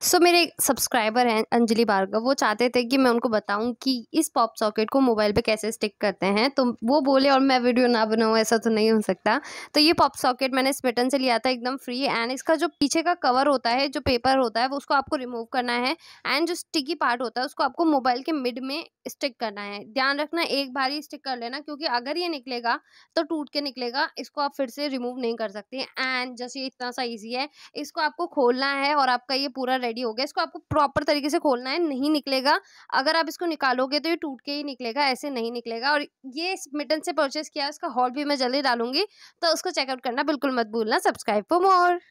सो so, मेरे subscriber हैं अंजलि भार्गव वो चाहते थे कि मैं उनको बताऊं कि इस पॉप सॉकेट को मोबाइल पे कैसे स्टिक करते हैं तो वो बोले और मैं वीडियो ना बनाऊं ऐसा तो नहीं हो सकता तो ये पॉप सॉकेट मैंने स्पेटन से लिया था एकदम फ्री एंड इसका जो पीछे का कवर होता है जो पेपर होता है वो उसको आपको रिमूव करना है एंड जो स्टिकी पार्ट होता है उसको आपको मोबाइल के मिड में स्टिक करना है ध्यान रखना एक बार ही स्टिक कर लेना क्योंकि अगर ये निकलेगा तो टूट के निकलेगा इसको आप फिर से रिमूव नहीं कर सकते एंड जैसे इतना सा ईजी है इसको आपको खोलना है और आपका ये पूरा रेडी हो गया इसको आपको प्रॉपर तरीके से खोलना है नहीं निकलेगा अगर आप इसको निकालोगे तो ये टूट के ही निकलेगा ऐसे नहीं निकलेगा और ये इस मिटन से परचेस किया उसका हॉल भी मैं जल्दी डालूंगी तो उसको चेकआउट करना बिल्कुल मत भूलना सब्सक्राइब फॉर मोर